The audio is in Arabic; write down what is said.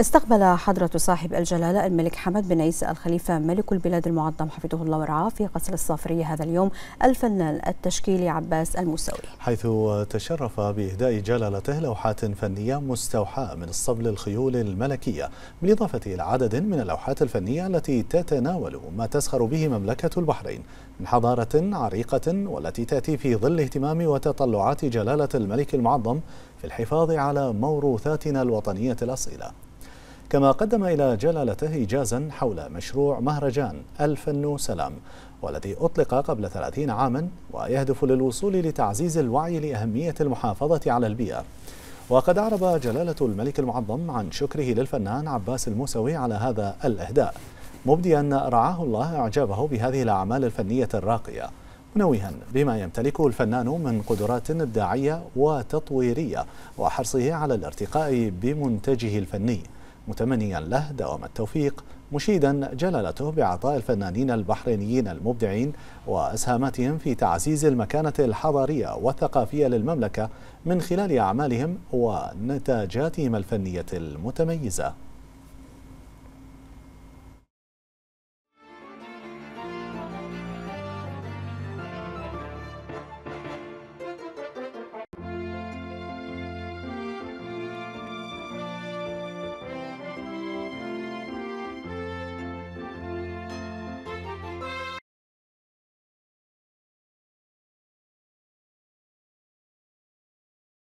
استقبل حضرة صاحب الجلالة الملك حمد بن عيسى الخليفة ملك البلاد المعظم حفظه الله ورعاه في قصر الصافرية هذا اليوم الفنان التشكيلي عباس الموسوي حيث تشرف بإهداء جلالته لوحات فنية مستوحاة من الصبل الخيول الملكية بالإضافة إلى عدد من اللوحات الفنية التي تتناول ما تسخر به مملكة البحرين من حضارة عريقة والتي تأتي في ظل اهتمام وتطلعات جلالة الملك المعظم في الحفاظ على موروثاتنا الوطنية الأصيلة كما قدم إلى جلالته إيجازا حول مشروع مهرجان الفن سلام والذي أطلق قبل 30 عاما ويهدف للوصول لتعزيز الوعي لأهمية المحافظة على البيئة وقد أعرب جلالة الملك المعظم عن شكره للفنان عباس الموسوي على هذا الإهداء مبديا رعاه الله إعجابه بهذه الأعمال الفنية الراقية منوها بما يمتلكه الفنان من قدرات إبداعية وتطويرية وحرصه على الارتقاء بمنتجه الفني متمنيا له دوام التوفيق مشيدا جلالته بعطاء الفنانين البحرينيين المبدعين واسهاماتهم في تعزيز المكانه الحضاريه والثقافيه للمملكه من خلال اعمالهم ونتاجاتهم الفنيه المتميزه